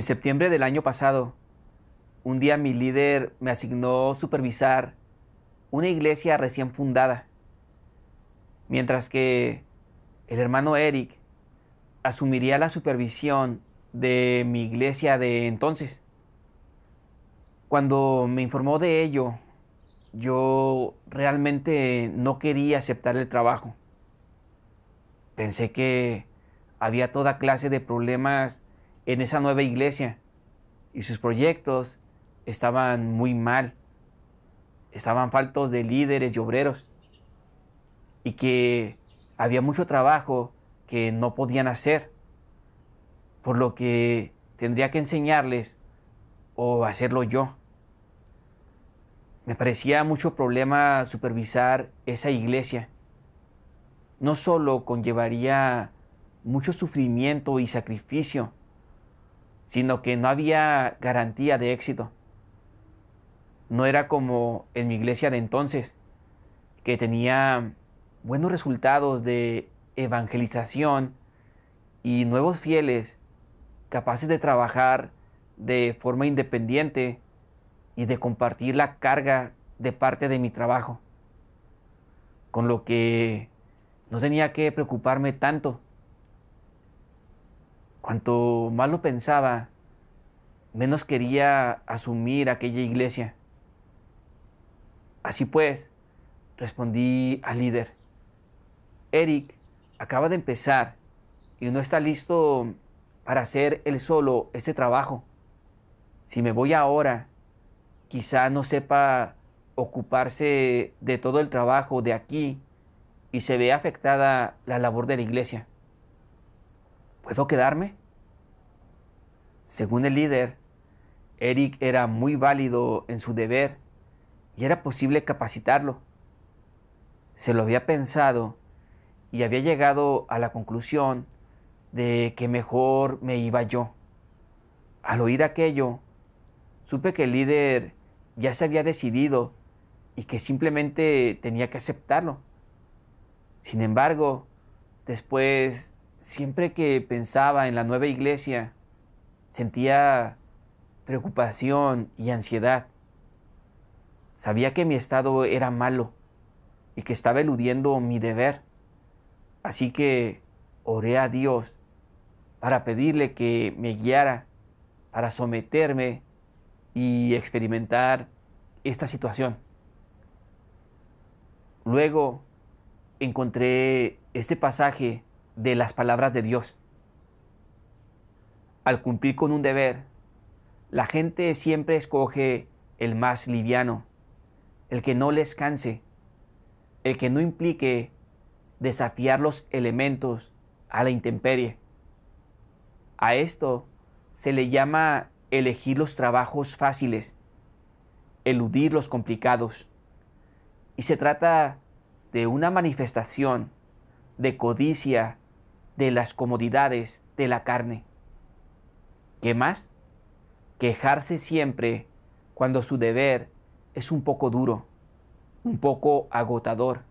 En septiembre del año pasado, un día mi líder me asignó supervisar una iglesia recién fundada, mientras que el hermano Eric asumiría la supervisión de mi iglesia de entonces. Cuando me informó de ello, yo realmente no quería aceptar el trabajo. Pensé que había toda clase de problemas en esa nueva iglesia y sus proyectos estaban muy mal, estaban faltos de líderes y obreros y que había mucho trabajo que no podían hacer, por lo que tendría que enseñarles o hacerlo yo. Me parecía mucho problema supervisar esa iglesia. No solo conllevaría mucho sufrimiento y sacrificio, sino que no había garantía de éxito. No era como en mi iglesia de entonces, que tenía buenos resultados de evangelización y nuevos fieles capaces de trabajar de forma independiente y de compartir la carga de parte de mi trabajo. Con lo que no tenía que preocuparme tanto Cuanto más lo pensaba, menos quería asumir aquella iglesia. Así pues, respondí al líder, Eric acaba de empezar y no está listo para hacer él solo este trabajo. Si me voy ahora, quizá no sepa ocuparse de todo el trabajo de aquí y se ve afectada la labor de la iglesia. ¿Puedo quedarme? Según el líder, Eric era muy válido en su deber y era posible capacitarlo. Se lo había pensado y había llegado a la conclusión de que mejor me iba yo. Al oír aquello, supe que el líder ya se había decidido y que simplemente tenía que aceptarlo. Sin embargo, después, siempre que pensaba en la nueva iglesia, Sentía preocupación y ansiedad. Sabía que mi estado era malo y que estaba eludiendo mi deber. Así que oré a Dios para pedirle que me guiara, para someterme y experimentar esta situación. Luego encontré este pasaje de las palabras de Dios al cumplir con un deber, la gente siempre escoge el más liviano, el que no les canse, el que no implique desafiar los elementos a la intemperie. A esto se le llama elegir los trabajos fáciles, eludir los complicados. Y se trata de una manifestación de codicia de las comodidades de la carne. ¿Qué más? Quejarse siempre cuando su deber es un poco duro, un poco agotador,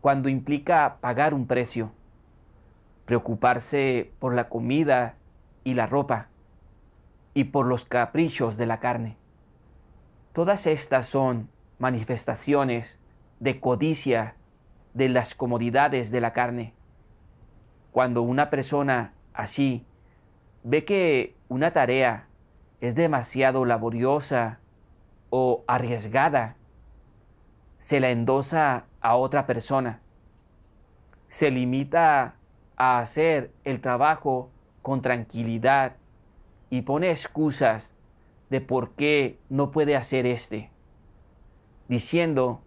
cuando implica pagar un precio, preocuparse por la comida y la ropa y por los caprichos de la carne. Todas estas son manifestaciones de codicia de las comodidades de la carne. Cuando una persona así ve que una tarea es demasiado laboriosa o arriesgada, se la endosa a otra persona. Se limita a hacer el trabajo con tranquilidad y pone excusas de por qué no puede hacer este, diciendo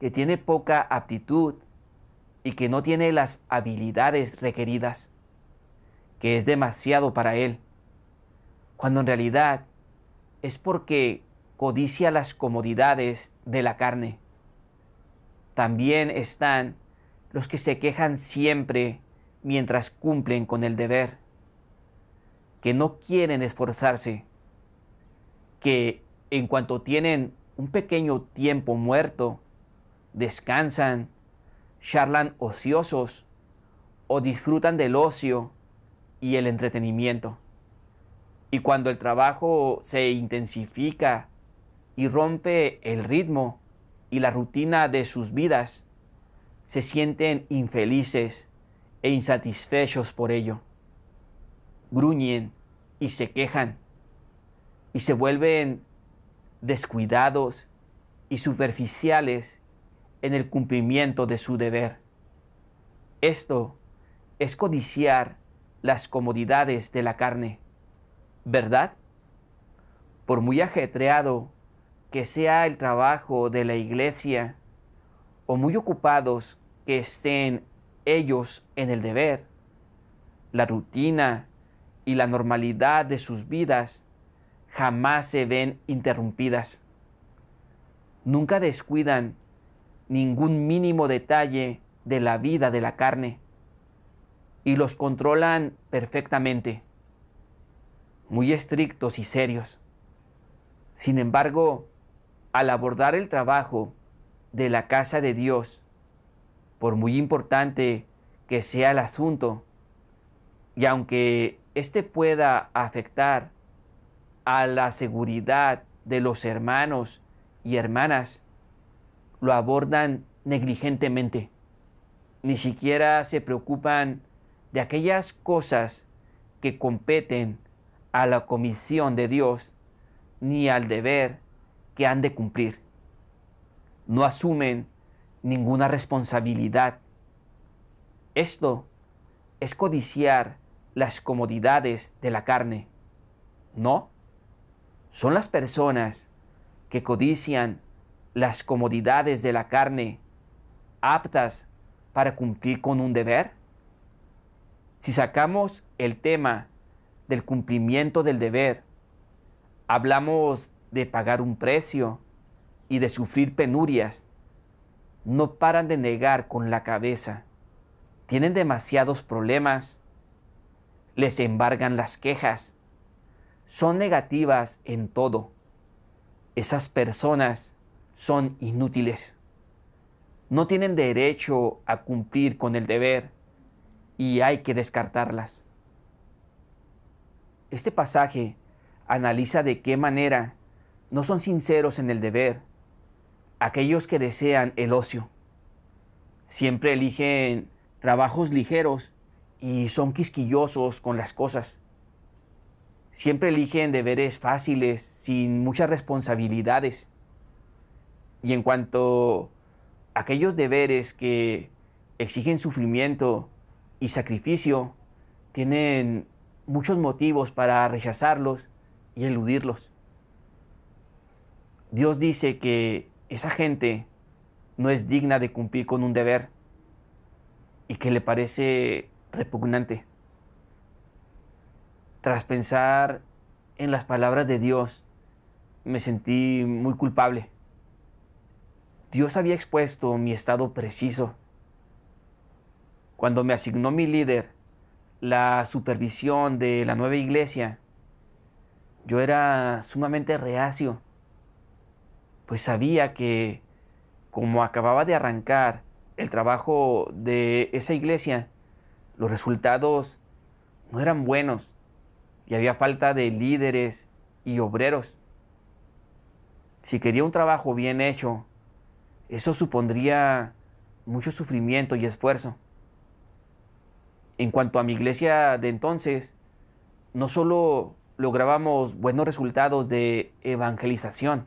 que tiene poca aptitud y que no tiene las habilidades requeridas que es demasiado para él, cuando en realidad es porque codicia las comodidades de la carne. También están los que se quejan siempre mientras cumplen con el deber, que no quieren esforzarse, que en cuanto tienen un pequeño tiempo muerto, descansan, charlan ociosos o disfrutan del ocio y el entretenimiento. Y cuando el trabajo se intensifica y rompe el ritmo y la rutina de sus vidas, se sienten infelices e insatisfechos por ello. Gruñen y se quejan y se vuelven descuidados y superficiales en el cumplimiento de su deber. Esto es codiciar las comodidades de la carne, ¿verdad? Por muy ajetreado que sea el trabajo de la iglesia, o muy ocupados que estén ellos en el deber, la rutina y la normalidad de sus vidas jamás se ven interrumpidas. Nunca descuidan ningún mínimo detalle de la vida de la carne y los controlan perfectamente, muy estrictos y serios. Sin embargo, al abordar el trabajo de la casa de Dios, por muy importante que sea el asunto, y aunque éste pueda afectar a la seguridad de los hermanos y hermanas, lo abordan negligentemente. Ni siquiera se preocupan de aquellas cosas que competen a la comisión de Dios ni al deber que han de cumplir. No asumen ninguna responsabilidad. Esto es codiciar las comodidades de la carne. No, son las personas que codician las comodidades de la carne aptas para cumplir con un deber? Si sacamos el tema del cumplimiento del deber, hablamos de pagar un precio y de sufrir penurias, no paran de negar con la cabeza. Tienen demasiados problemas, les embargan las quejas, son negativas en todo. Esas personas son inútiles. No tienen derecho a cumplir con el deber y hay que descartarlas. Este pasaje analiza de qué manera no son sinceros en el deber aquellos que desean el ocio. Siempre eligen trabajos ligeros y son quisquillosos con las cosas. Siempre eligen deberes fáciles, sin muchas responsabilidades. Y en cuanto a aquellos deberes que exigen sufrimiento y sacrificio tienen muchos motivos para rechazarlos y eludirlos. Dios dice que esa gente no es digna de cumplir con un deber y que le parece repugnante. Tras pensar en las palabras de Dios, me sentí muy culpable. Dios había expuesto mi estado preciso cuando me asignó mi líder la supervisión de la nueva iglesia, yo era sumamente reacio, pues sabía que como acababa de arrancar el trabajo de esa iglesia, los resultados no eran buenos y había falta de líderes y obreros. Si quería un trabajo bien hecho, eso supondría mucho sufrimiento y esfuerzo en cuanto a mi iglesia de entonces, no solo lográbamos buenos resultados de evangelización,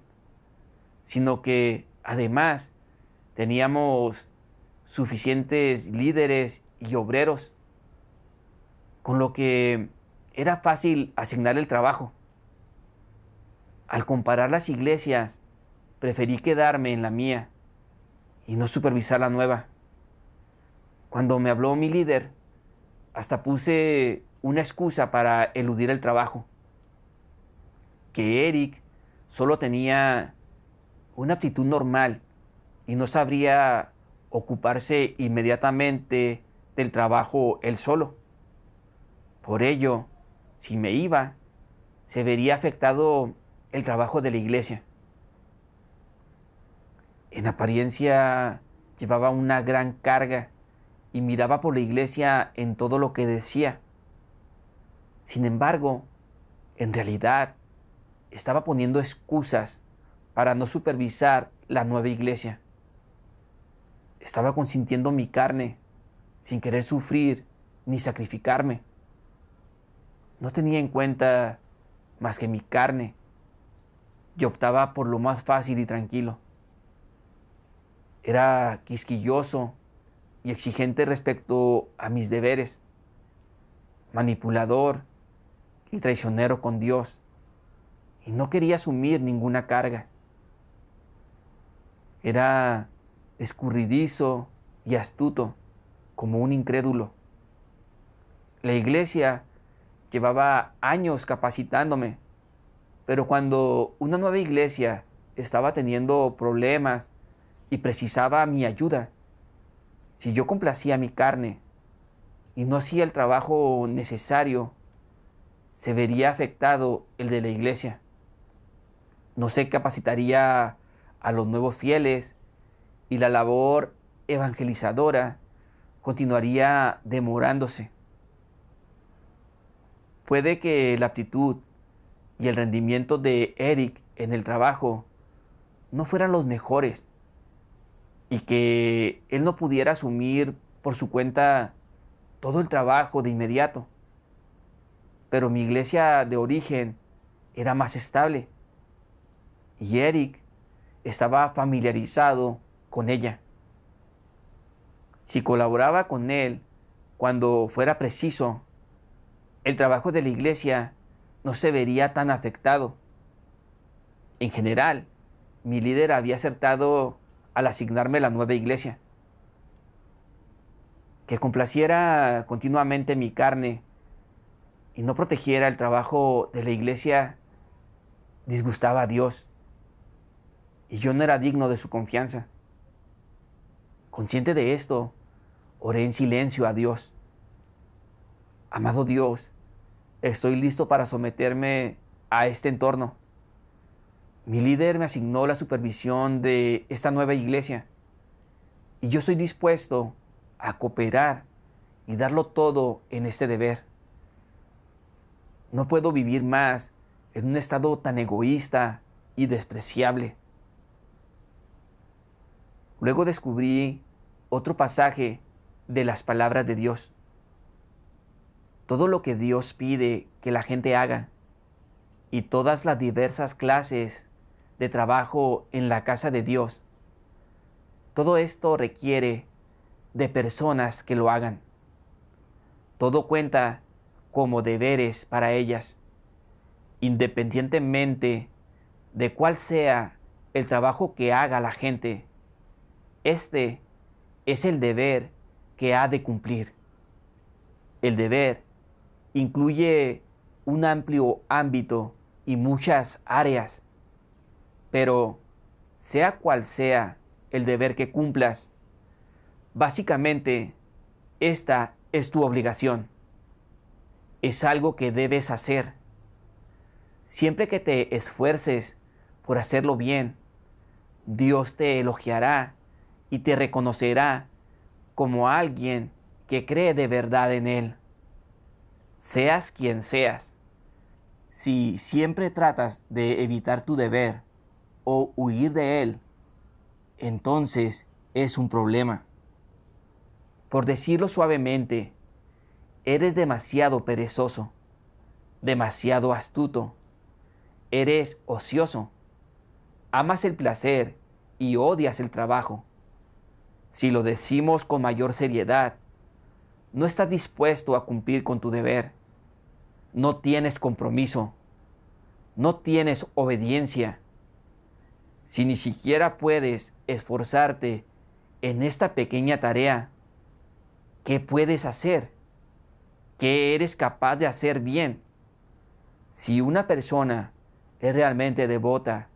sino que además teníamos suficientes líderes y obreros, con lo que era fácil asignar el trabajo. Al comparar las iglesias, preferí quedarme en la mía y no supervisar la nueva. Cuando me habló mi líder, hasta puse una excusa para eludir el trabajo. Que Eric solo tenía una aptitud normal y no sabría ocuparse inmediatamente del trabajo él solo. Por ello, si me iba, se vería afectado el trabajo de la iglesia. En apariencia llevaba una gran carga y miraba por la iglesia en todo lo que decía. Sin embargo, en realidad, estaba poniendo excusas para no supervisar la nueva iglesia. Estaba consintiendo mi carne sin querer sufrir ni sacrificarme. No tenía en cuenta más que mi carne y optaba por lo más fácil y tranquilo. Era quisquilloso y exigente respecto a mis deberes, manipulador y traicionero con Dios, y no quería asumir ninguna carga. Era escurridizo y astuto, como un incrédulo. La iglesia llevaba años capacitándome, pero cuando una nueva iglesia estaba teniendo problemas y precisaba mi ayuda, si yo complacía mi carne y no hacía el trabajo necesario, se vería afectado el de la iglesia. No se capacitaría a los nuevos fieles y la labor evangelizadora continuaría demorándose. Puede que la aptitud y el rendimiento de Eric en el trabajo no fueran los mejores, y que él no pudiera asumir por su cuenta todo el trabajo de inmediato. Pero mi iglesia de origen era más estable y Eric estaba familiarizado con ella. Si colaboraba con él cuando fuera preciso, el trabajo de la iglesia no se vería tan afectado. En general, mi líder había acertado al asignarme la nueva iglesia. Que complaciera continuamente mi carne y no protegiera el trabajo de la iglesia disgustaba a Dios y yo no era digno de su confianza. Consciente de esto, oré en silencio a Dios. Amado Dios, estoy listo para someterme a este entorno. Mi líder me asignó la supervisión de esta nueva iglesia y yo estoy dispuesto a cooperar y darlo todo en este deber. No puedo vivir más en un estado tan egoísta y despreciable. Luego descubrí otro pasaje de las palabras de Dios. Todo lo que Dios pide que la gente haga y todas las diversas clases de trabajo en la casa de Dios. Todo esto requiere de personas que lo hagan. Todo cuenta como deberes para ellas, independientemente de cuál sea el trabajo que haga la gente. Este es el deber que ha de cumplir. El deber incluye un amplio ámbito y muchas áreas pero, sea cual sea el deber que cumplas, básicamente esta es tu obligación. Es algo que debes hacer. Siempre que te esfuerces por hacerlo bien, Dios te elogiará y te reconocerá como alguien que cree de verdad en Él. Seas quien seas, si siempre tratas de evitar tu deber, o huir de él, entonces es un problema. Por decirlo suavemente, eres demasiado perezoso, demasiado astuto, eres ocioso, amas el placer y odias el trabajo. Si lo decimos con mayor seriedad, no estás dispuesto a cumplir con tu deber, no tienes compromiso, no tienes obediencia, si ni siquiera puedes esforzarte en esta pequeña tarea, ¿qué puedes hacer? ¿Qué eres capaz de hacer bien? Si una persona es realmente devota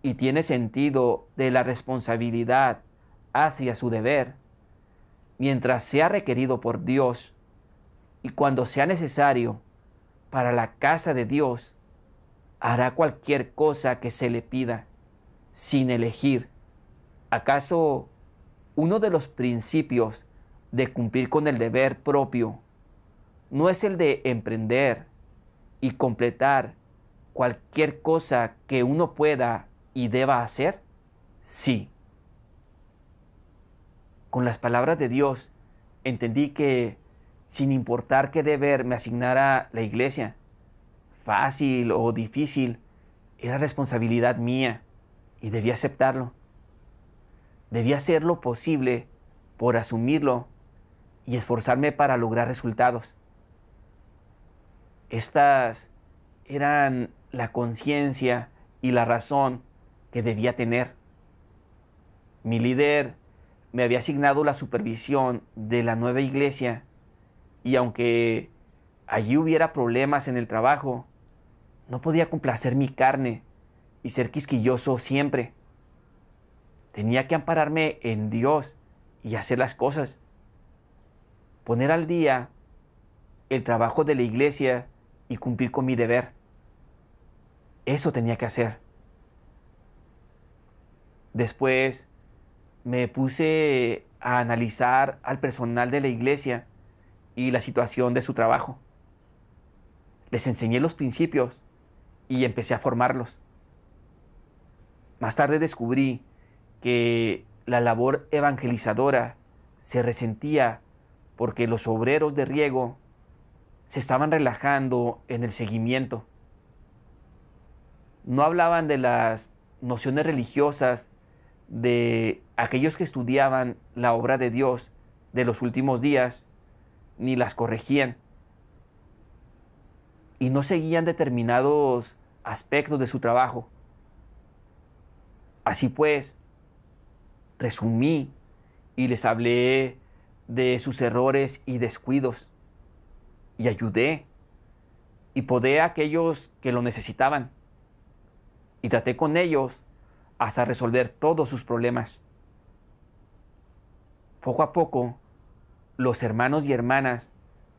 y tiene sentido de la responsabilidad hacia su deber, mientras sea requerido por Dios y cuando sea necesario para la casa de Dios, hará cualquier cosa que se le pida sin elegir. ¿Acaso uno de los principios de cumplir con el deber propio no es el de emprender y completar cualquier cosa que uno pueda y deba hacer? Sí. Con las palabras de Dios entendí que sin importar qué deber me asignara la iglesia, fácil o difícil, era responsabilidad mía y debía aceptarlo. Debía hacer lo posible por asumirlo y esforzarme para lograr resultados. Estas eran la conciencia y la razón que debía tener. Mi líder me había asignado la supervisión de la nueva iglesia y aunque allí hubiera problemas en el trabajo, no podía complacer mi carne y ser quisquilloso siempre. Tenía que ampararme en Dios y hacer las cosas. Poner al día el trabajo de la iglesia y cumplir con mi deber. Eso tenía que hacer. Después me puse a analizar al personal de la iglesia y la situación de su trabajo. Les enseñé los principios y empecé a formarlos. Más tarde descubrí que la labor evangelizadora se resentía porque los obreros de riego se estaban relajando en el seguimiento. No hablaban de las nociones religiosas de aquellos que estudiaban la obra de Dios de los últimos días, ni las corregían. Y no seguían determinados aspectos de su trabajo. Así pues, resumí y les hablé de sus errores y descuidos y ayudé y podé a aquellos que lo necesitaban y traté con ellos hasta resolver todos sus problemas. Poco a poco, los hermanos y hermanas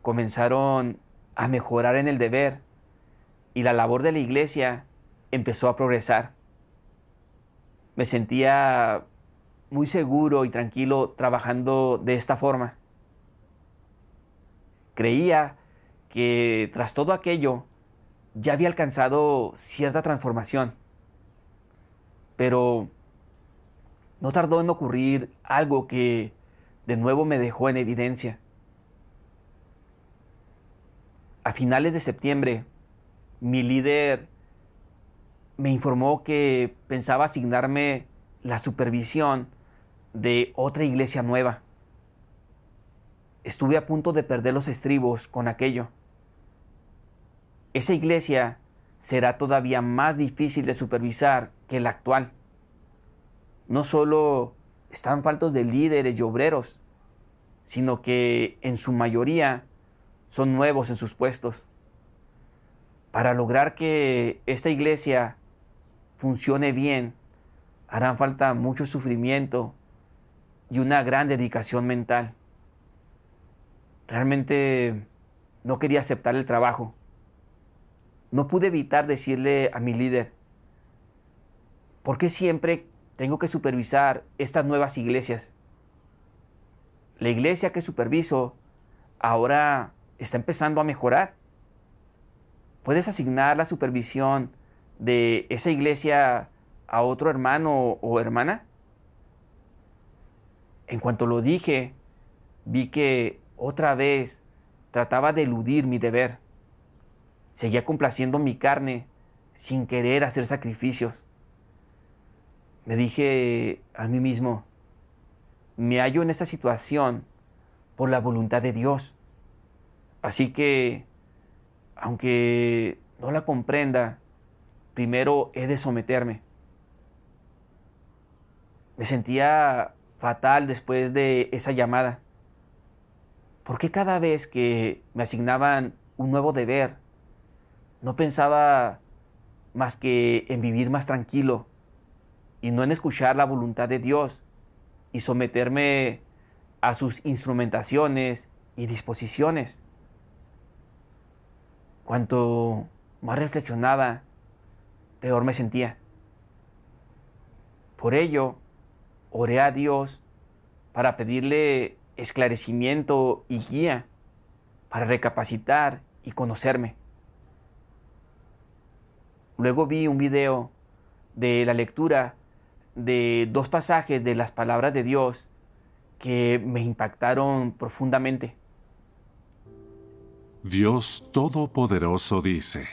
comenzaron a mejorar en el deber y la labor de la iglesia empezó a progresar me sentía muy seguro y tranquilo trabajando de esta forma. Creía que tras todo aquello ya había alcanzado cierta transformación. Pero no tardó en ocurrir algo que de nuevo me dejó en evidencia. A finales de septiembre, mi líder me informó que pensaba asignarme la supervisión de otra iglesia nueva. Estuve a punto de perder los estribos con aquello. Esa iglesia será todavía más difícil de supervisar que la actual. No solo están faltos de líderes y obreros, sino que en su mayoría son nuevos en sus puestos. Para lograr que esta iglesia funcione bien, harán falta mucho sufrimiento y una gran dedicación mental. Realmente no quería aceptar el trabajo. No pude evitar decirle a mi líder, ¿por qué siempre tengo que supervisar estas nuevas iglesias? La iglesia que superviso ahora está empezando a mejorar. ¿Puedes asignar la supervisión de esa iglesia a otro hermano o hermana? En cuanto lo dije, vi que otra vez trataba de eludir mi deber. Seguía complaciendo mi carne sin querer hacer sacrificios. Me dije a mí mismo, me hallo en esta situación por la voluntad de Dios. Así que, aunque no la comprenda, primero he de someterme. Me sentía fatal después de esa llamada. ¿Por qué cada vez que me asignaban un nuevo deber, no pensaba más que en vivir más tranquilo y no en escuchar la voluntad de Dios y someterme a sus instrumentaciones y disposiciones? Cuanto más reflexionaba, peor me sentía. Por ello, oré a Dios para pedirle esclarecimiento y guía, para recapacitar y conocerme. Luego vi un video de la lectura de dos pasajes de las palabras de Dios que me impactaron profundamente. Dios Todopoderoso dice,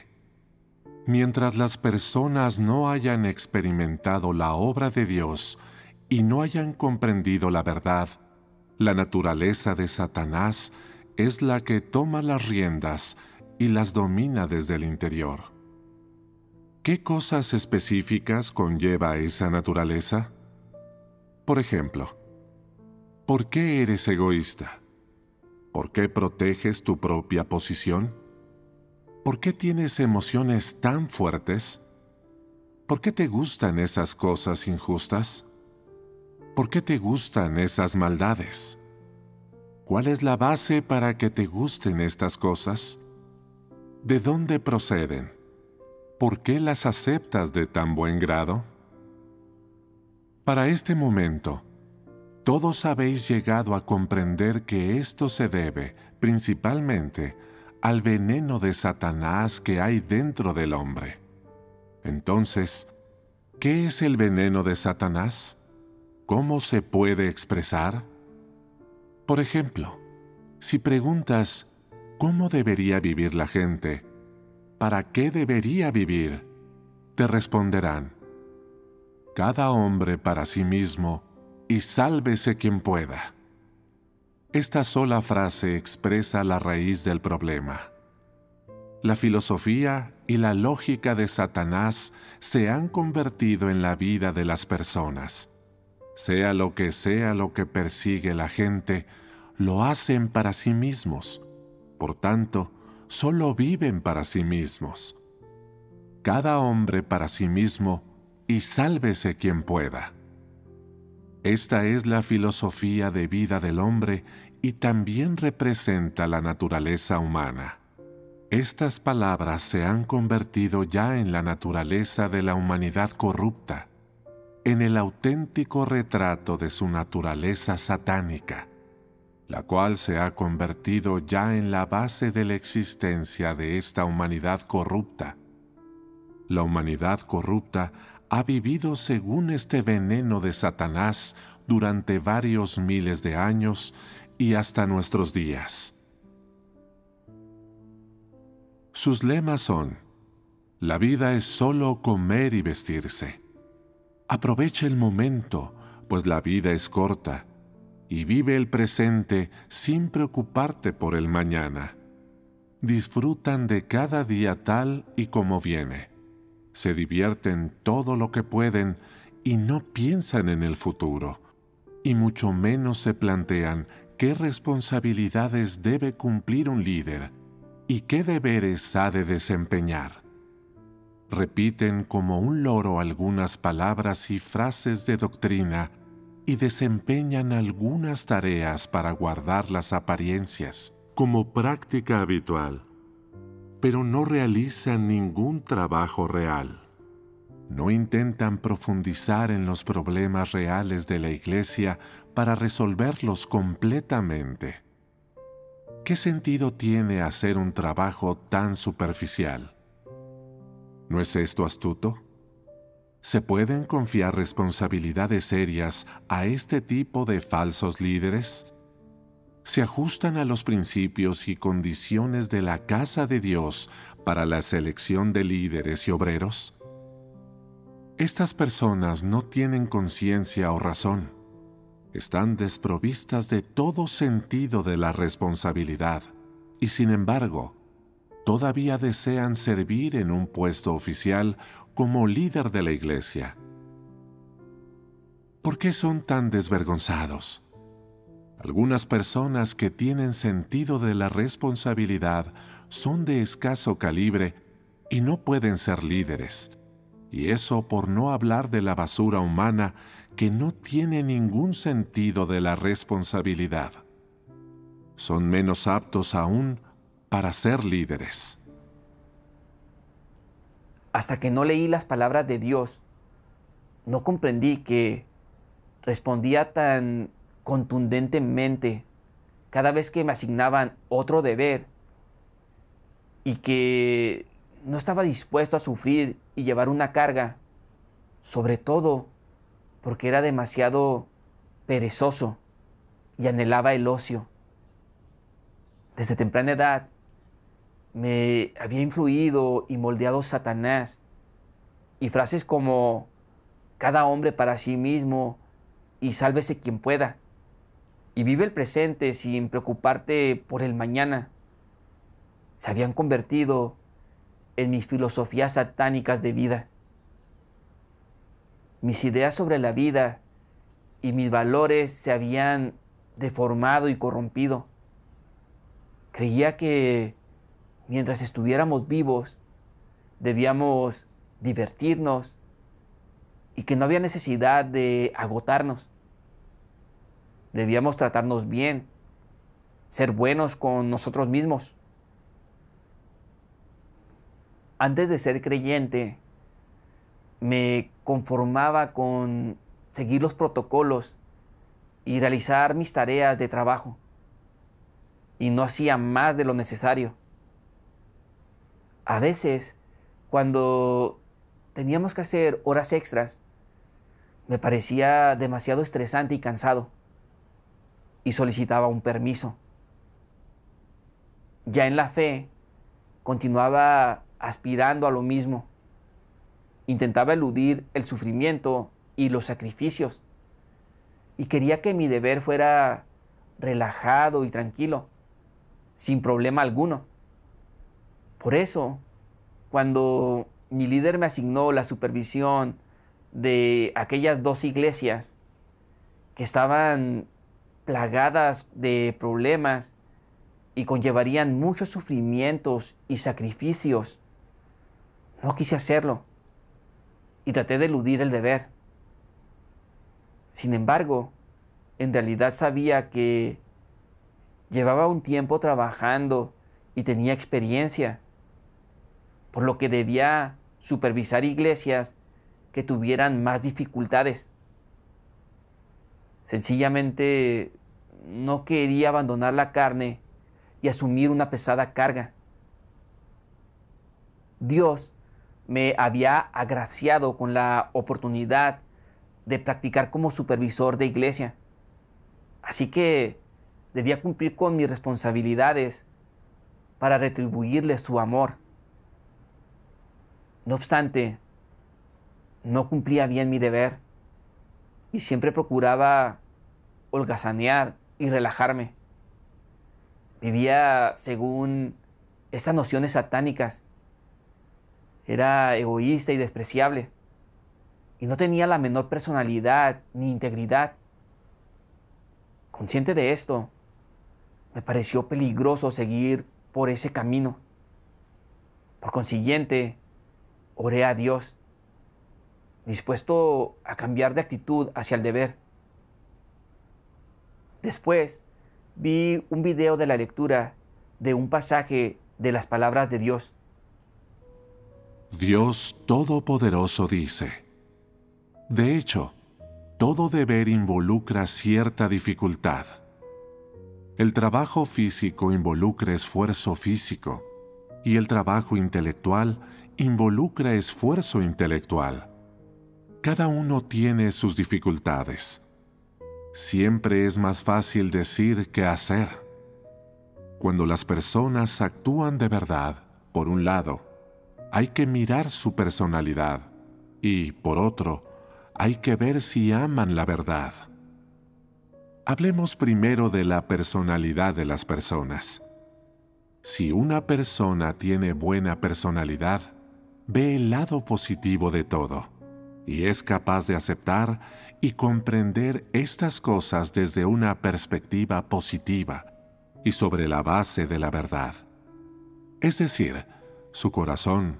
Mientras las personas no hayan experimentado la obra de Dios y no hayan comprendido la verdad, la naturaleza de Satanás es la que toma las riendas y las domina desde el interior. ¿Qué cosas específicas conlleva esa naturaleza? Por ejemplo, ¿por qué eres egoísta? ¿Por qué proteges tu propia posición? ¿por qué tienes emociones tan fuertes? ¿Por qué te gustan esas cosas injustas? ¿Por qué te gustan esas maldades? ¿Cuál es la base para que te gusten estas cosas? ¿De dónde proceden? ¿Por qué las aceptas de tan buen grado? Para este momento, todos habéis llegado a comprender que esto se debe, principalmente, al veneno de Satanás que hay dentro del hombre. Entonces, ¿qué es el veneno de Satanás? ¿Cómo se puede expresar? Por ejemplo, si preguntas, ¿cómo debería vivir la gente? ¿Para qué debería vivir? Te responderán, cada hombre para sí mismo y sálvese quien pueda. Esta sola frase expresa la raíz del problema. La filosofía y la lógica de Satanás se han convertido en la vida de las personas. Sea lo que sea lo que persigue la gente, lo hacen para sí mismos. Por tanto, solo viven para sí mismos. Cada hombre para sí mismo y sálvese quien pueda. Esta es la filosofía de vida del hombre y también representa la naturaleza humana. Estas palabras se han convertido ya en la naturaleza de la humanidad corrupta, en el auténtico retrato de su naturaleza satánica, la cual se ha convertido ya en la base de la existencia de esta humanidad corrupta. La humanidad corrupta ha vivido según este veneno de Satanás durante varios miles de años y hasta nuestros días. Sus lemas son, la vida es solo comer y vestirse. Aprovecha el momento, pues la vida es corta, y vive el presente sin preocuparte por el mañana. Disfrutan de cada día tal y como viene se divierten todo lo que pueden y no piensan en el futuro, y mucho menos se plantean qué responsabilidades debe cumplir un líder y qué deberes ha de desempeñar. Repiten como un loro algunas palabras y frases de doctrina y desempeñan algunas tareas para guardar las apariencias, como práctica habitual pero no realizan ningún trabajo real. No intentan profundizar en los problemas reales de la Iglesia para resolverlos completamente. ¿Qué sentido tiene hacer un trabajo tan superficial? ¿No es esto astuto? ¿Se pueden confiar responsabilidades serias a este tipo de falsos líderes? se ajustan a los principios y condiciones de la casa de Dios para la selección de líderes y obreros? Estas personas no tienen conciencia o razón. Están desprovistas de todo sentido de la responsabilidad y sin embargo, todavía desean servir en un puesto oficial como líder de la iglesia. ¿Por qué son tan desvergonzados? Algunas personas que tienen sentido de la responsabilidad son de escaso calibre y no pueden ser líderes. Y eso por no hablar de la basura humana que no tiene ningún sentido de la responsabilidad. Son menos aptos aún para ser líderes. Hasta que no leí las palabras de Dios, no comprendí que respondía tan contundentemente cada vez que me asignaban otro deber y que no estaba dispuesto a sufrir y llevar una carga, sobre todo porque era demasiado perezoso y anhelaba el ocio. Desde temprana edad me había influido y moldeado Satanás y frases como cada hombre para sí mismo y sálvese quien pueda y vive el presente sin preocuparte por el mañana. Se habían convertido en mis filosofías satánicas de vida. Mis ideas sobre la vida y mis valores se habían deformado y corrompido. Creía que mientras estuviéramos vivos debíamos divertirnos y que no había necesidad de agotarnos. Debíamos tratarnos bien, ser buenos con nosotros mismos. Antes de ser creyente, me conformaba con seguir los protocolos y realizar mis tareas de trabajo. Y no hacía más de lo necesario. A veces, cuando teníamos que hacer horas extras, me parecía demasiado estresante y cansado y solicitaba un permiso. Ya en la fe, continuaba aspirando a lo mismo. Intentaba eludir el sufrimiento y los sacrificios. Y quería que mi deber fuera relajado y tranquilo, sin problema alguno. Por eso, cuando mi líder me asignó la supervisión de aquellas dos iglesias que estaban plagadas de problemas y conllevarían muchos sufrimientos y sacrificios. No quise hacerlo y traté de eludir el deber. Sin embargo, en realidad sabía que llevaba un tiempo trabajando y tenía experiencia, por lo que debía supervisar iglesias que tuvieran más dificultades. Sencillamente no quería abandonar la carne y asumir una pesada carga. Dios me había agraciado con la oportunidad de practicar como supervisor de iglesia. Así que debía cumplir con mis responsabilidades para retribuirle su amor. No obstante, no cumplía bien mi deber y siempre procuraba holgazanear y relajarme. Vivía según estas nociones satánicas. Era egoísta y despreciable. Y no tenía la menor personalidad ni integridad. Consciente de esto, me pareció peligroso seguir por ese camino. Por consiguiente, oré a Dios dispuesto a cambiar de actitud hacia el deber. Después vi un video de la lectura de un pasaje de las palabras de Dios. Dios Todopoderoso dice, de hecho, todo deber involucra cierta dificultad. El trabajo físico involucra esfuerzo físico y el trabajo intelectual involucra esfuerzo intelectual. Cada uno tiene sus dificultades. Siempre es más fácil decir que hacer. Cuando las personas actúan de verdad, por un lado, hay que mirar su personalidad y, por otro, hay que ver si aman la verdad. Hablemos primero de la personalidad de las personas. Si una persona tiene buena personalidad, ve el lado positivo de todo y es capaz de aceptar y comprender estas cosas desde una perspectiva positiva y sobre la base de la verdad. Es decir, su corazón,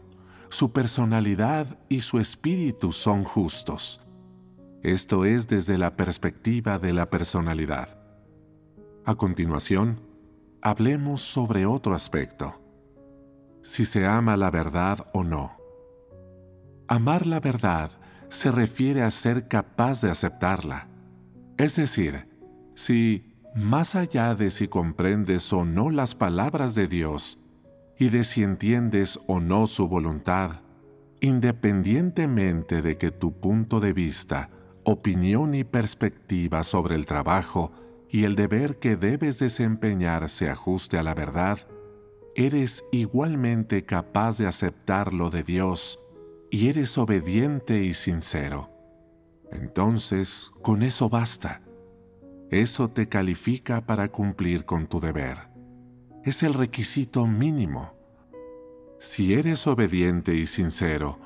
su personalidad y su espíritu son justos. Esto es desde la perspectiva de la personalidad. A continuación, hablemos sobre otro aspecto. Si se ama la verdad o no. Amar la verdad se refiere a ser capaz de aceptarla. Es decir, si, más allá de si comprendes o no las palabras de Dios y de si entiendes o no su voluntad, independientemente de que tu punto de vista, opinión y perspectiva sobre el trabajo y el deber que debes desempeñar se ajuste a la verdad, eres igualmente capaz de aceptar lo de Dios y eres obediente y sincero, entonces con eso basta. Eso te califica para cumplir con tu deber. Es el requisito mínimo. Si eres obediente y sincero,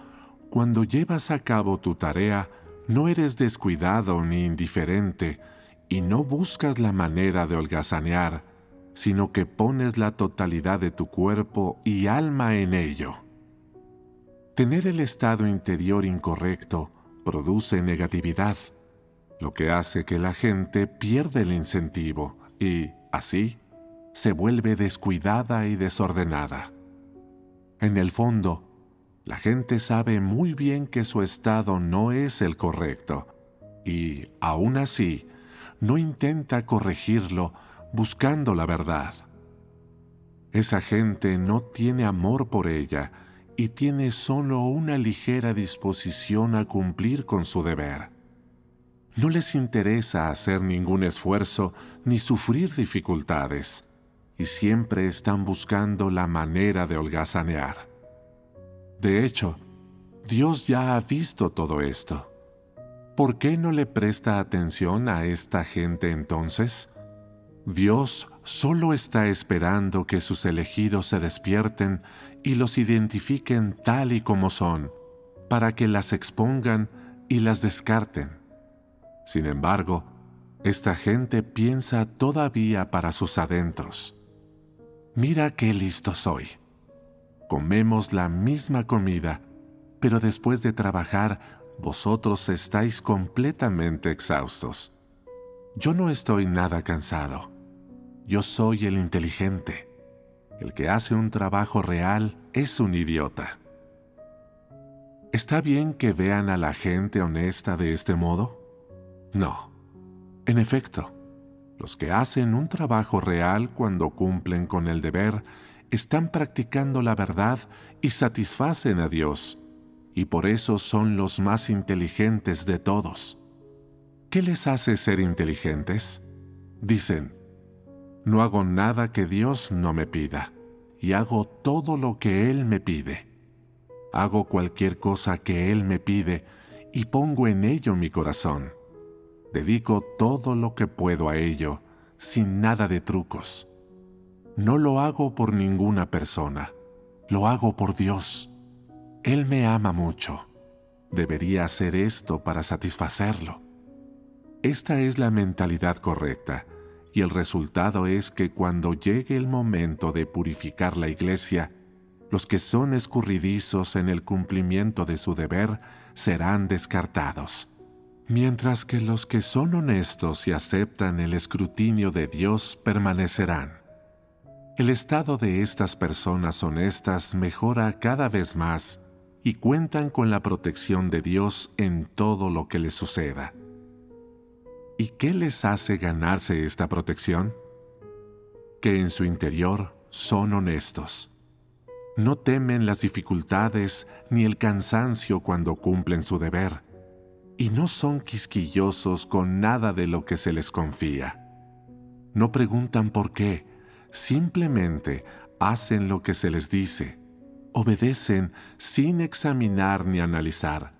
cuando llevas a cabo tu tarea, no eres descuidado ni indiferente y no buscas la manera de holgazanear, sino que pones la totalidad de tu cuerpo y alma en ello. Tener el estado interior incorrecto produce negatividad, lo que hace que la gente pierda el incentivo y, así, se vuelve descuidada y desordenada. En el fondo, la gente sabe muy bien que su estado no es el correcto y, aún así, no intenta corregirlo buscando la verdad. Esa gente no tiene amor por ella y tiene solo una ligera disposición a cumplir con su deber. No les interesa hacer ningún esfuerzo ni sufrir dificultades, y siempre están buscando la manera de holgazanear. De hecho, Dios ya ha visto todo esto. ¿Por qué no le presta atención a esta gente entonces? Dios solo está esperando que sus elegidos se despierten y los identifiquen tal y como son, para que las expongan y las descarten. Sin embargo, esta gente piensa todavía para sus adentros. Mira qué listo soy. Comemos la misma comida, pero después de trabajar vosotros estáis completamente exhaustos. Yo no estoy nada cansado. Yo soy el inteligente. El que hace un trabajo real es un idiota. ¿Está bien que vean a la gente honesta de este modo? No. En efecto, los que hacen un trabajo real cuando cumplen con el deber están practicando la verdad y satisfacen a Dios, y por eso son los más inteligentes de todos. ¿Qué les hace ser inteligentes? Dicen, no hago nada que Dios no me pida, y hago todo lo que Él me pide. Hago cualquier cosa que Él me pide y pongo en ello mi corazón. Dedico todo lo que puedo a ello, sin nada de trucos. No lo hago por ninguna persona, lo hago por Dios. Él me ama mucho. Debería hacer esto para satisfacerlo. Esta es la mentalidad correcta y el resultado es que cuando llegue el momento de purificar la iglesia, los que son escurridizos en el cumplimiento de su deber serán descartados, mientras que los que son honestos y aceptan el escrutinio de Dios permanecerán. El estado de estas personas honestas mejora cada vez más y cuentan con la protección de Dios en todo lo que les suceda. ¿Y qué les hace ganarse esta protección? Que en su interior son honestos. No temen las dificultades ni el cansancio cuando cumplen su deber, y no son quisquillosos con nada de lo que se les confía. No preguntan por qué, simplemente hacen lo que se les dice, obedecen sin examinar ni analizar,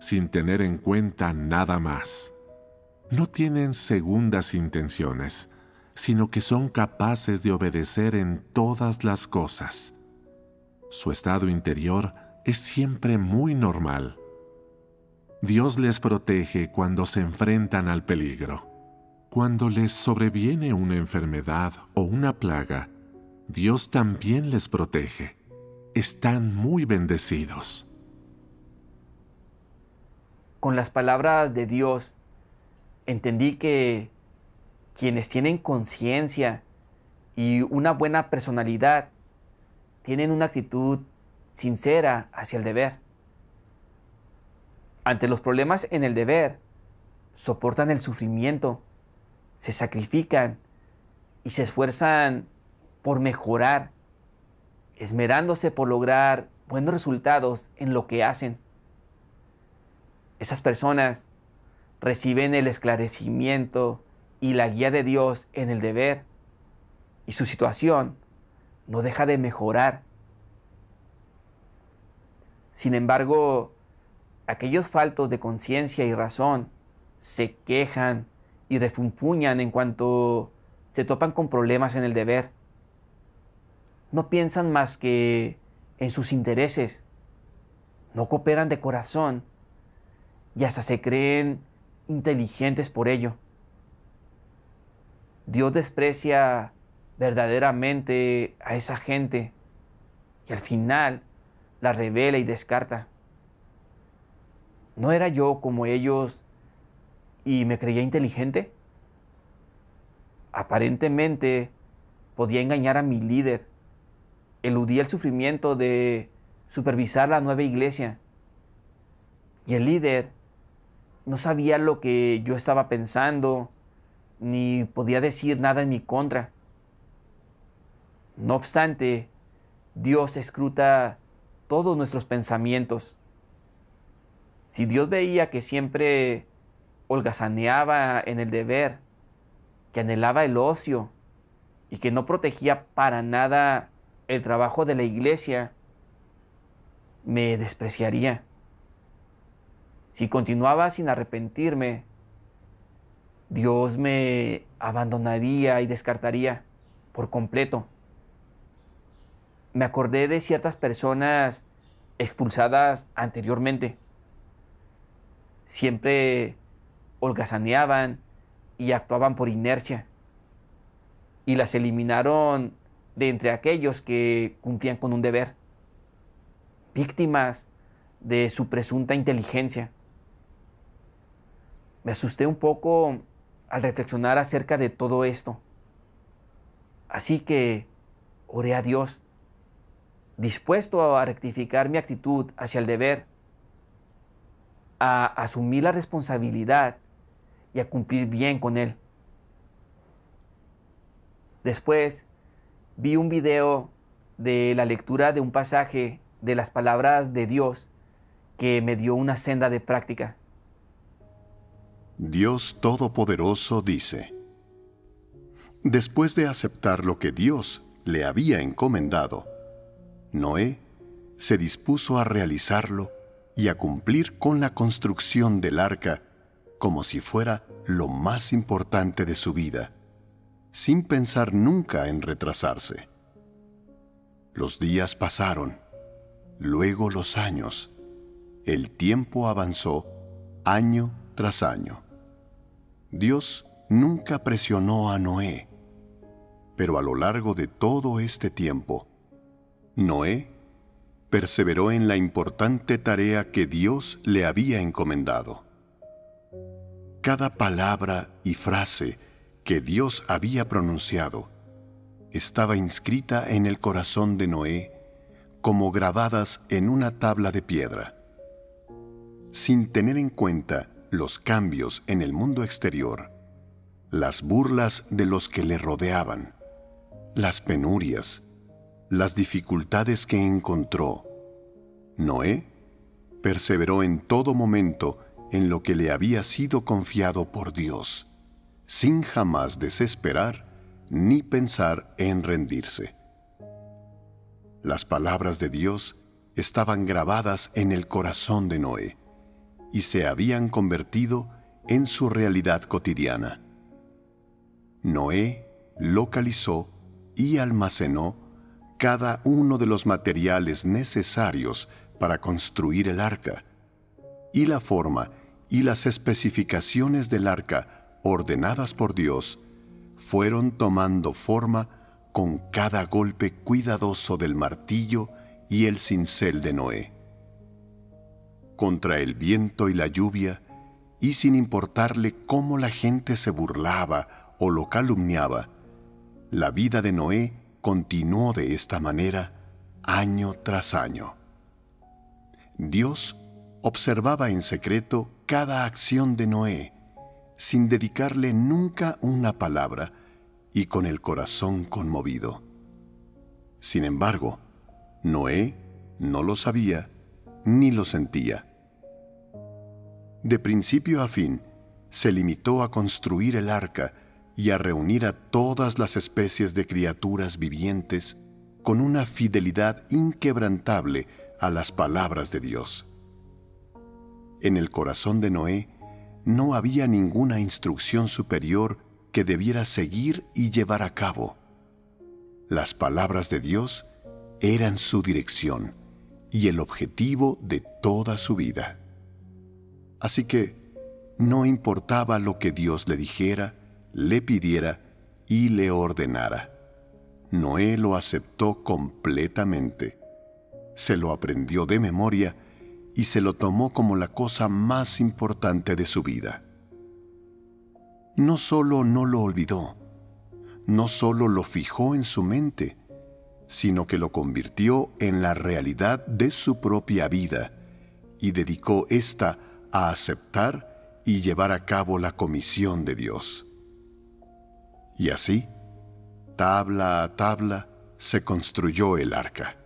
sin tener en cuenta nada más no tienen segundas intenciones, sino que son capaces de obedecer en todas las cosas. Su estado interior es siempre muy normal. Dios les protege cuando se enfrentan al peligro. Cuando les sobreviene una enfermedad o una plaga, Dios también les protege. Están muy bendecidos. Con las palabras de Dios, entendí que quienes tienen conciencia y una buena personalidad tienen una actitud sincera hacia el deber. Ante los problemas en el deber, soportan el sufrimiento, se sacrifican y se esfuerzan por mejorar, esmerándose por lograr buenos resultados en lo que hacen. Esas personas reciben el esclarecimiento y la guía de Dios en el deber y su situación no deja de mejorar. Sin embargo, aquellos faltos de conciencia y razón se quejan y refunfuñan en cuanto se topan con problemas en el deber. No piensan más que en sus intereses, no cooperan de corazón y hasta se creen inteligentes por ello. Dios desprecia verdaderamente a esa gente y al final la revela y descarta. ¿No era yo como ellos y me creía inteligente? Aparentemente podía engañar a mi líder, eludía el sufrimiento de supervisar la nueva iglesia y el líder no sabía lo que yo estaba pensando, ni podía decir nada en mi contra. No obstante, Dios escruta todos nuestros pensamientos. Si Dios veía que siempre holgazaneaba en el deber, que anhelaba el ocio y que no protegía para nada el trabajo de la iglesia, me despreciaría. Si continuaba sin arrepentirme, Dios me abandonaría y descartaría por completo. Me acordé de ciertas personas expulsadas anteriormente. Siempre holgazaneaban y actuaban por inercia. Y las eliminaron de entre aquellos que cumplían con un deber. Víctimas de su presunta inteligencia. Me asusté un poco al reflexionar acerca de todo esto. Así que oré a Dios, dispuesto a rectificar mi actitud hacia el deber, a asumir la responsabilidad y a cumplir bien con él. Después vi un video de la lectura de un pasaje de las palabras de Dios que me dio una senda de práctica. Dios Todopoderoso dice, Después de aceptar lo que Dios le había encomendado, Noé se dispuso a realizarlo y a cumplir con la construcción del arca como si fuera lo más importante de su vida, sin pensar nunca en retrasarse. Los días pasaron, luego los años. El tiempo avanzó año tras año. Dios nunca presionó a Noé, pero a lo largo de todo este tiempo, Noé perseveró en la importante tarea que Dios le había encomendado. Cada palabra y frase que Dios había pronunciado estaba inscrita en el corazón de Noé como grabadas en una tabla de piedra. Sin tener en cuenta los cambios en el mundo exterior, las burlas de los que le rodeaban, las penurias, las dificultades que encontró. Noé perseveró en todo momento en lo que le había sido confiado por Dios, sin jamás desesperar ni pensar en rendirse. Las palabras de Dios estaban grabadas en el corazón de Noé y se habían convertido en su realidad cotidiana. Noé localizó y almacenó cada uno de los materiales necesarios para construir el arca, y la forma y las especificaciones del arca ordenadas por Dios fueron tomando forma con cada golpe cuidadoso del martillo y el cincel de Noé contra el viento y la lluvia, y sin importarle cómo la gente se burlaba o lo calumniaba, la vida de Noé continuó de esta manera año tras año. Dios observaba en secreto cada acción de Noé, sin dedicarle nunca una palabra y con el corazón conmovido. Sin embargo, Noé no lo sabía ni lo sentía. De principio a fin, se limitó a construir el arca y a reunir a todas las especies de criaturas vivientes con una fidelidad inquebrantable a las palabras de Dios. En el corazón de Noé no había ninguna instrucción superior que debiera seguir y llevar a cabo. Las palabras de Dios eran su dirección y el objetivo de toda su vida. Así que no importaba lo que Dios le dijera, le pidiera y le ordenara. Noé lo aceptó completamente. Se lo aprendió de memoria y se lo tomó como la cosa más importante de su vida. No solo no lo olvidó, no solo lo fijó en su mente, sino que lo convirtió en la realidad de su propia vida y dedicó ésta a aceptar y llevar a cabo la comisión de Dios. Y así, tabla a tabla, se construyó el arca.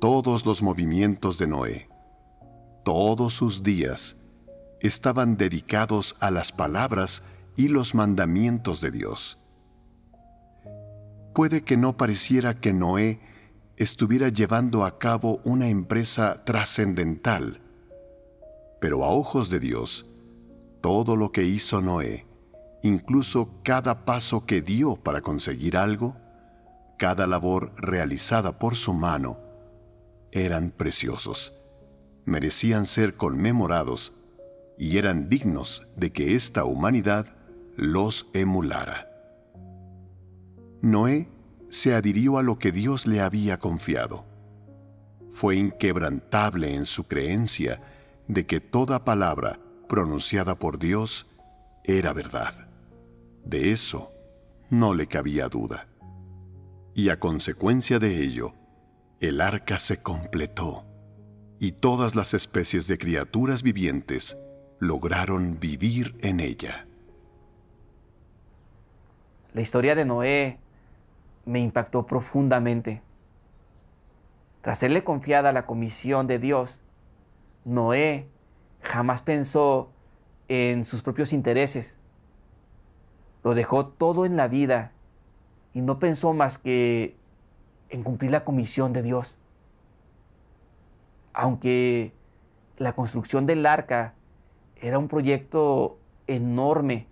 Todos los movimientos de Noé, todos sus días, estaban dedicados a las palabras y los mandamientos de Dios Puede que no pareciera que Noé estuviera llevando a cabo una empresa trascendental, pero a ojos de Dios, todo lo que hizo Noé, incluso cada paso que dio para conseguir algo, cada labor realizada por su mano, eran preciosos, merecían ser conmemorados y eran dignos de que esta humanidad los emulara. Noé se adhirió a lo que Dios le había confiado. Fue inquebrantable en su creencia de que toda palabra pronunciada por Dios era verdad. De eso no le cabía duda. Y a consecuencia de ello, el arca se completó y todas las especies de criaturas vivientes lograron vivir en ella. La historia de Noé me impactó profundamente. Tras serle confiada la comisión de Dios, Noé jamás pensó en sus propios intereses. Lo dejó todo en la vida y no pensó más que en cumplir la comisión de Dios. Aunque la construcción del arca era un proyecto enorme,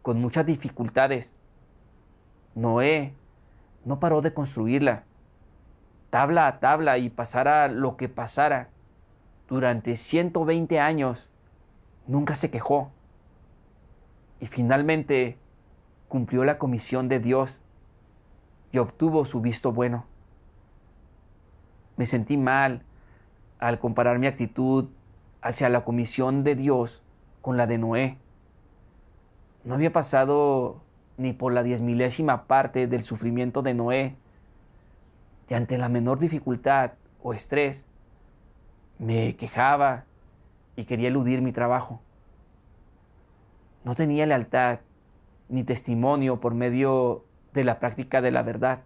con muchas dificultades, Noé no paró de construirla, tabla a tabla y pasara lo que pasara. Durante 120 años, nunca se quejó. Y finalmente cumplió la comisión de Dios y obtuvo su visto bueno. Me sentí mal al comparar mi actitud hacia la comisión de Dios con la de Noé. No había pasado ni por la diez milésima parte del sufrimiento de Noé. Y ante la menor dificultad o estrés, me quejaba y quería eludir mi trabajo. No tenía lealtad ni testimonio por medio de la práctica de la verdad.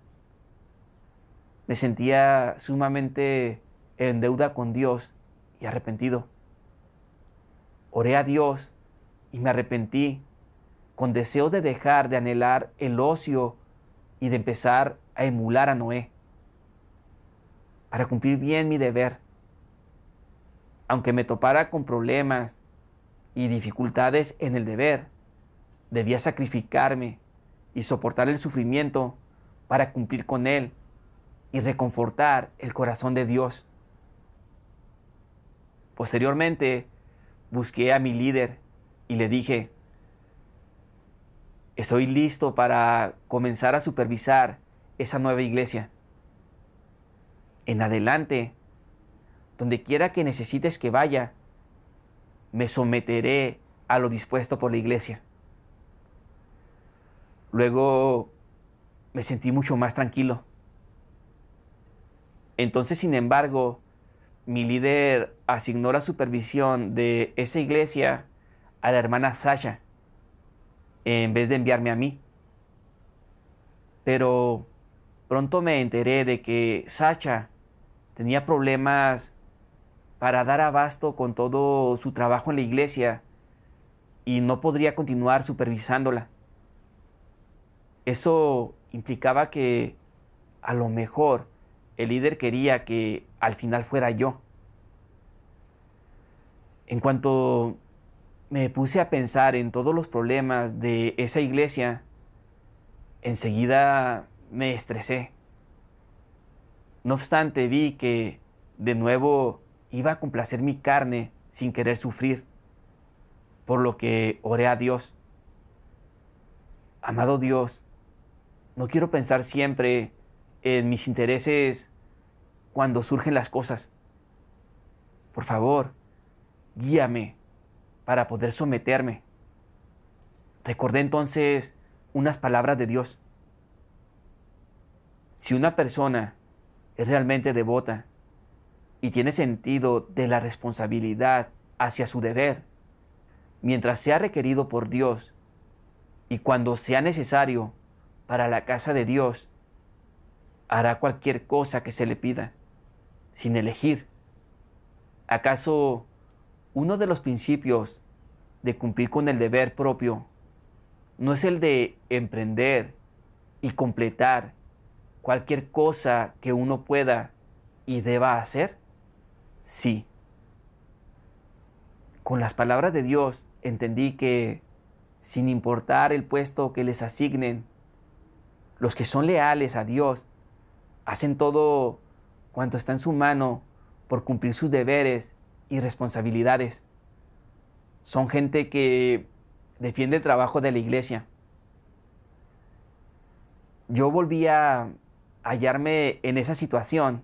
Me sentía sumamente en deuda con Dios y arrepentido. Oré a Dios y me arrepentí con deseos de dejar de anhelar el ocio y de empezar a emular a Noé, para cumplir bien mi deber, aunque me topara con problemas y dificultades en el deber, debía sacrificarme y soportar el sufrimiento para cumplir con Él y reconfortar el corazón de Dios. Posteriormente, busqué a mi líder y le dije, Estoy listo para comenzar a supervisar esa nueva iglesia. En adelante, donde quiera que necesites que vaya, me someteré a lo dispuesto por la iglesia. Luego me sentí mucho más tranquilo. Entonces, sin embargo, mi líder asignó la supervisión de esa iglesia a la hermana Sasha en vez de enviarme a mí. Pero pronto me enteré de que Sacha tenía problemas para dar abasto con todo su trabajo en la iglesia y no podría continuar supervisándola. Eso implicaba que a lo mejor el líder quería que al final fuera yo. En cuanto me puse a pensar en todos los problemas de esa iglesia, enseguida me estresé. No obstante, vi que de nuevo iba a complacer mi carne sin querer sufrir, por lo que oré a Dios. Amado Dios, no quiero pensar siempre en mis intereses cuando surgen las cosas. Por favor, guíame para poder someterme. Recordé entonces unas palabras de Dios. Si una persona es realmente devota y tiene sentido de la responsabilidad hacia su deber, mientras sea requerido por Dios y cuando sea necesario para la casa de Dios, hará cualquier cosa que se le pida, sin elegir. ¿Acaso uno de los principios de cumplir con el deber propio no es el de emprender y completar cualquier cosa que uno pueda y deba hacer? Sí. Con las palabras de Dios entendí que, sin importar el puesto que les asignen, los que son leales a Dios hacen todo cuanto está en su mano por cumplir sus deberes y responsabilidades. Son gente que defiende el trabajo de la iglesia. Yo volví a hallarme en esa situación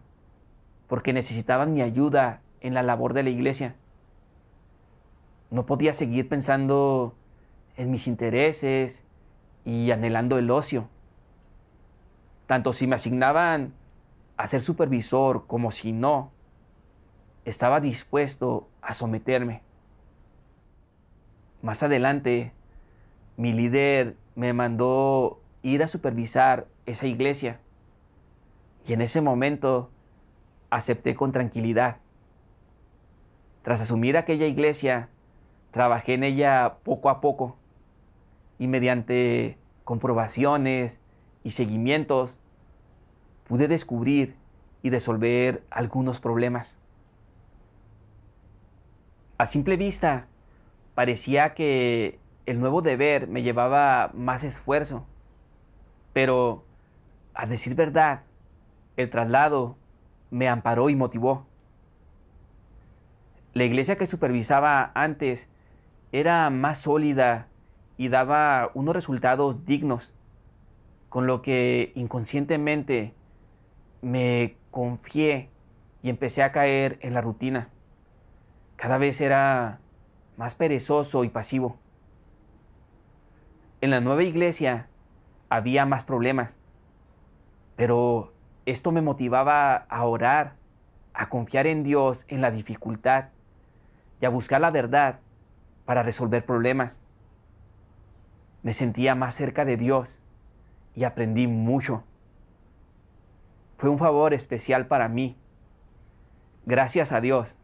porque necesitaban mi ayuda en la labor de la iglesia. No podía seguir pensando en mis intereses y anhelando el ocio. Tanto si me asignaban a ser supervisor como si no, estaba dispuesto a someterme. Más adelante, mi líder me mandó ir a supervisar esa iglesia y en ese momento acepté con tranquilidad. Tras asumir aquella iglesia, trabajé en ella poco a poco y mediante comprobaciones y seguimientos pude descubrir y resolver algunos problemas. A simple vista, parecía que el nuevo deber me llevaba más esfuerzo, pero a decir verdad, el traslado me amparó y motivó. La iglesia que supervisaba antes era más sólida y daba unos resultados dignos, con lo que inconscientemente me confié y empecé a caer en la rutina cada vez era más perezoso y pasivo. En la nueva iglesia había más problemas, pero esto me motivaba a orar, a confiar en Dios en la dificultad y a buscar la verdad para resolver problemas. Me sentía más cerca de Dios y aprendí mucho. Fue un favor especial para mí. Gracias a Dios